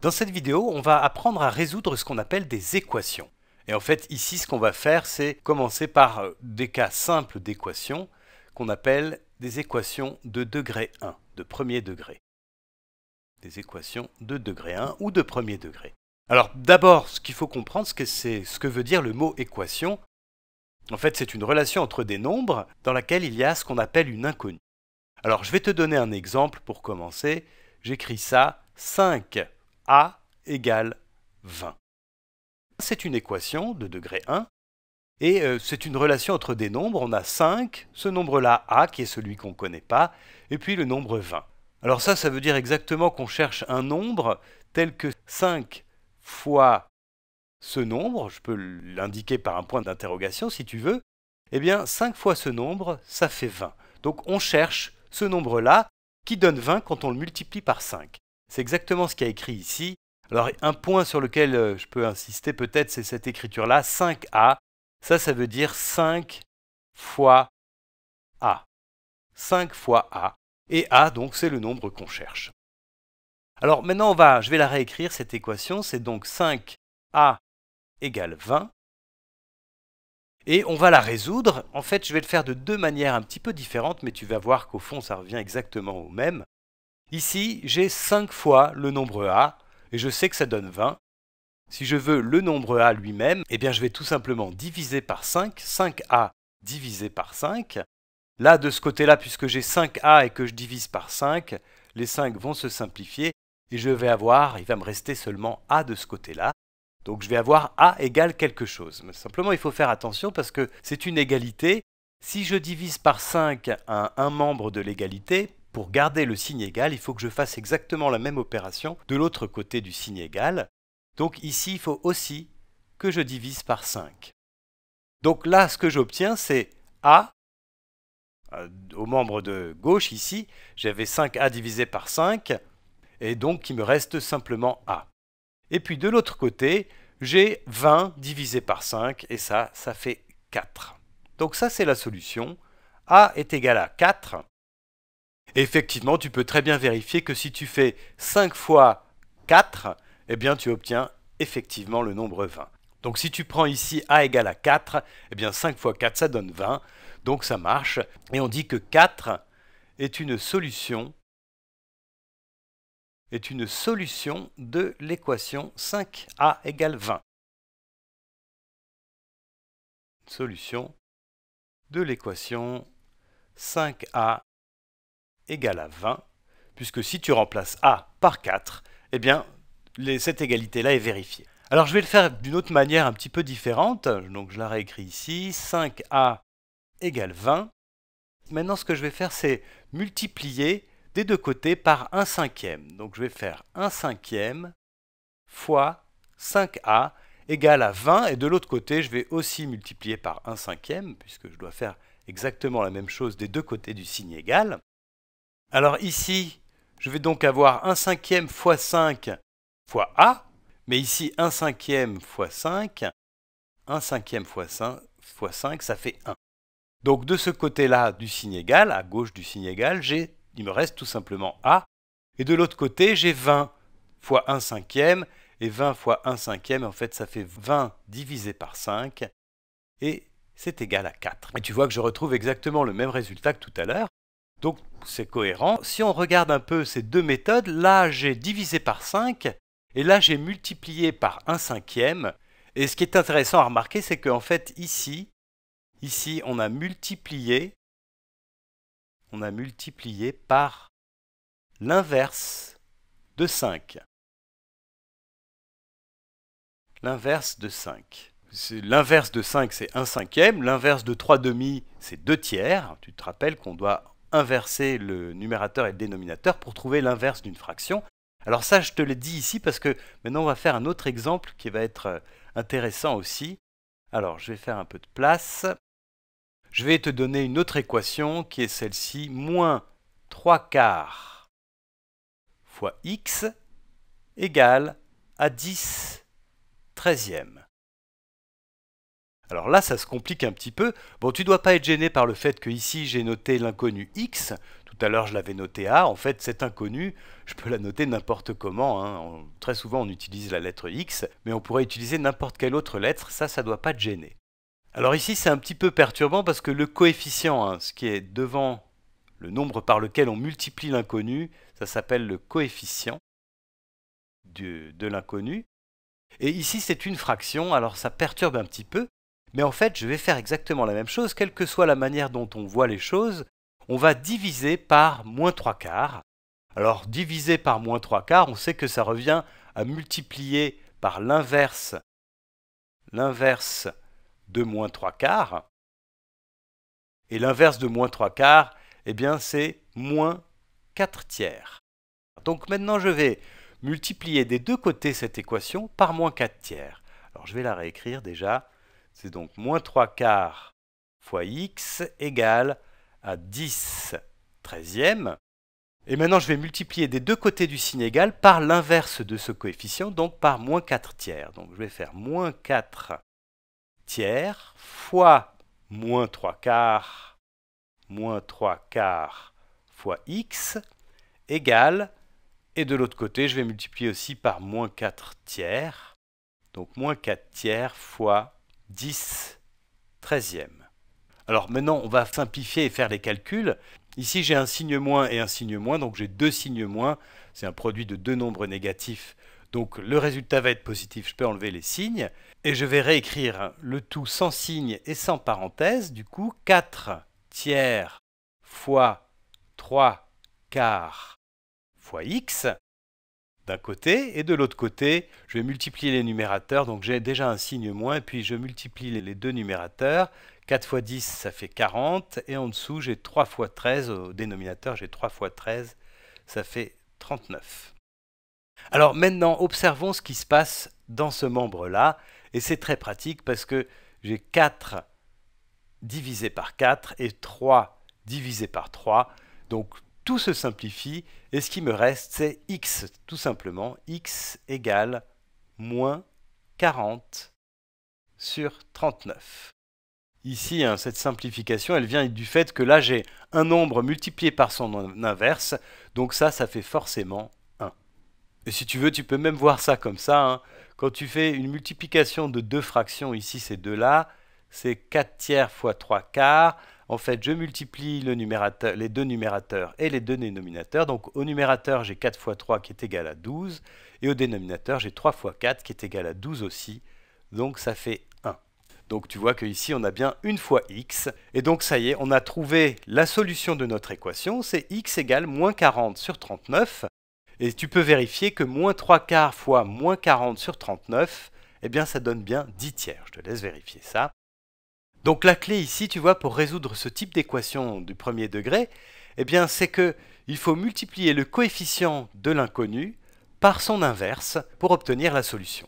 Dans cette vidéo, on va apprendre à résoudre ce qu'on appelle des équations. Et en fait, ici, ce qu'on va faire, c'est commencer par euh, des cas simples d'équations qu'on appelle des équations de degré 1, de premier degré. Des équations de degré 1 ou de premier degré. Alors d'abord, ce qu'il faut comprendre, c'est ce que veut dire le mot équation. En fait, c'est une relation entre des nombres dans laquelle il y a ce qu'on appelle une inconnue. Alors je vais te donner un exemple pour commencer. J'écris ça 5 a égale 20. C'est une équation de degré 1, et euh, c'est une relation entre des nombres. On a 5, ce nombre-là, A, qui est celui qu'on ne connaît pas, et puis le nombre 20. Alors ça, ça veut dire exactement qu'on cherche un nombre tel que 5 fois ce nombre, je peux l'indiquer par un point d'interrogation si tu veux, eh bien 5 fois ce nombre, ça fait 20. Donc on cherche ce nombre-là qui donne 20 quand on le multiplie par 5. C'est exactement ce qu'il y a écrit ici. Alors un point sur lequel euh, je peux insister peut-être, c'est cette écriture-là, 5A. Ça, ça veut dire 5 fois A. 5 fois A. Et A, donc, c'est le nombre qu'on cherche. Alors maintenant, va, je vais la réécrire, cette équation. C'est donc 5A égale 20. Et on va la résoudre. En fait, je vais le faire de deux manières un petit peu différentes, mais tu vas voir qu'au fond, ça revient exactement au même. Ici, j'ai 5 fois le nombre A, et je sais que ça donne 20. Si je veux le nombre A lui-même, eh bien je vais tout simplement diviser par 5, 5A divisé par 5. Là, de ce côté-là, puisque j'ai 5A et que je divise par 5, les 5 vont se simplifier, et je vais avoir, il va me rester seulement A de ce côté-là. Donc je vais avoir A égale quelque chose. simplement, il faut faire attention parce que c'est une égalité. Si je divise par 5 un membre de l'égalité, pour garder le signe égal, il faut que je fasse exactement la même opération de l'autre côté du signe égal. Donc ici, il faut aussi que je divise par 5. Donc là, ce que j'obtiens, c'est A, euh, au membre de gauche ici, j'avais 5A divisé par 5, et donc il me reste simplement A. Et puis de l'autre côté, j'ai 20 divisé par 5, et ça, ça fait 4. Donc ça, c'est la solution. A est égal à 4, effectivement, tu peux très bien vérifier que si tu fais 5 fois 4, eh bien tu obtiens effectivement le nombre 20. Donc si tu prends ici A égale à 4, eh bien 5 fois 4 ça donne 20, donc ça marche. Et on dit que 4 est une solution est une solution de l'équation 5A égale 20. Solution de l'équation 5A égale à 20, puisque si tu remplaces A par 4, eh bien, cette égalité-là est vérifiée. Alors je vais le faire d'une autre manière un petit peu différente, donc je la réécris ici, 5A égale 20. Maintenant ce que je vais faire c'est multiplier des deux côtés par 1 cinquième. Donc je vais faire 1 cinquième fois 5A égale à 20, et de l'autre côté je vais aussi multiplier par 1 cinquième, puisque je dois faire exactement la même chose des deux côtés du signe égal. Alors ici, je vais donc avoir 1 cinquième fois 5 fois A, mais ici 1 cinquième fois 5, 1 cinquième fois 5, 5 ça fait 1. Donc de ce côté-là du signe égal, à gauche du signe égal, il me reste tout simplement A, et de l'autre côté, j'ai 20 fois 1 cinquième, et 20 fois 1 cinquième, en fait, ça fait 20 divisé par 5, et c'est égal à 4. Et tu vois que je retrouve exactement le même résultat que tout à l'heure, donc c'est cohérent. Si on regarde un peu ces deux méthodes, là j'ai divisé par 5 et là j'ai multiplié par 1 cinquième. Et ce qui est intéressant à remarquer, c'est qu'en fait ici, ici on a multiplié, on a multiplié par l'inverse de 5. L'inverse de 5. L'inverse de 5, c'est 1 cinquième. L'inverse de 3 demi, c'est 2 tiers. Tu te rappelles qu'on doit inverser le numérateur et le dénominateur pour trouver l'inverse d'une fraction. Alors ça, je te le dis ici parce que maintenant, on va faire un autre exemple qui va être euh, intéressant aussi. Alors, je vais faire un peu de place. Je vais te donner une autre équation qui est celle-ci, moins 3 quarts fois x égale à 10 treizièmes. Alors là, ça se complique un petit peu. Bon, tu dois pas être gêné par le fait que ici j'ai noté l'inconnu x. Tout à l'heure, je l'avais noté a. En fait, cet inconnu, je peux la noter n'importe comment. Hein. très souvent, on utilise la lettre x, mais on pourrait utiliser n'importe quelle autre lettre. Ça, ça doit pas te gêner. Alors ici, c'est un petit peu perturbant parce que le coefficient, hein, ce qui est devant le nombre par lequel on multiplie l'inconnu, ça s'appelle le coefficient de l'inconnu. Et ici, c'est une fraction, alors ça perturbe un petit peu. Mais en fait, je vais faire exactement la même chose, quelle que soit la manière dont on voit les choses, on va diviser par moins 3 quarts. Alors, diviser par moins 3 quarts, on sait que ça revient à multiplier par l'inverse, l'inverse de moins 3 quarts. Et l'inverse de moins 3 quarts, eh bien, c'est moins 4 tiers. Donc maintenant, je vais multiplier des deux côtés cette équation par moins 4 tiers. Alors, je vais la réécrire déjà. C'est donc moins 3 quarts fois x égale à 10 treizièmes. Et maintenant, je vais multiplier des deux côtés du signe égal par l'inverse de ce coefficient, donc par moins 4 tiers. Donc je vais faire moins 4 tiers fois moins 3 quarts, moins 3 quarts fois x égale, et de l'autre côté, je vais multiplier aussi par moins 4 tiers, donc moins 4 tiers fois 10 13e. Alors maintenant, on va simplifier et faire les calculs. Ici, j'ai un signe moins et un signe moins, donc j'ai deux signes moins. C'est un produit de deux nombres négatifs. Donc le résultat va être positif, je peux enlever les signes. Et je vais réécrire le tout sans signe et sans parenthèse. Du coup, 4 tiers fois 3 quarts fois x d'un côté, et de l'autre côté, je vais multiplier les numérateurs, donc j'ai déjà un signe moins, puis je multiplie les deux numérateurs, 4 x 10 ça fait 40, et en dessous j'ai 3 fois 13, au dénominateur j'ai 3 x 13, ça fait 39. Alors maintenant, observons ce qui se passe dans ce membre-là, et c'est très pratique parce que j'ai 4 divisé par 4 et 3 divisé par 3, donc tout se simplifie, et ce qui me reste, c'est x, tout simplement, x égale moins 40 sur 39. Ici, hein, cette simplification, elle vient du fait que là, j'ai un nombre multiplié par son inverse, donc ça, ça fait forcément 1. Et si tu veux, tu peux même voir ça comme ça. Hein. Quand tu fais une multiplication de deux fractions, ici, ces deux-là, c'est 4 tiers fois 3 quarts, en fait, je multiplie les deux numérateurs et les deux dénominateurs. Donc au numérateur, j'ai 4 fois 3 qui est égal à 12. Et au dénominateur, j'ai 3 fois 4 qui est égal à 12 aussi. Donc ça fait 1. Donc tu vois qu'ici, on a bien 1 fois x. Et donc ça y est, on a trouvé la solution de notre équation. C'est x égale moins 40 sur 39. Et tu peux vérifier que moins 3 quarts fois moins 40 sur 39, eh bien ça donne bien 10 tiers. Je te laisse vérifier ça. Donc la clé ici, tu vois, pour résoudre ce type d'équation du premier degré, eh bien c'est que il faut multiplier le coefficient de l'inconnu par son inverse pour obtenir la solution.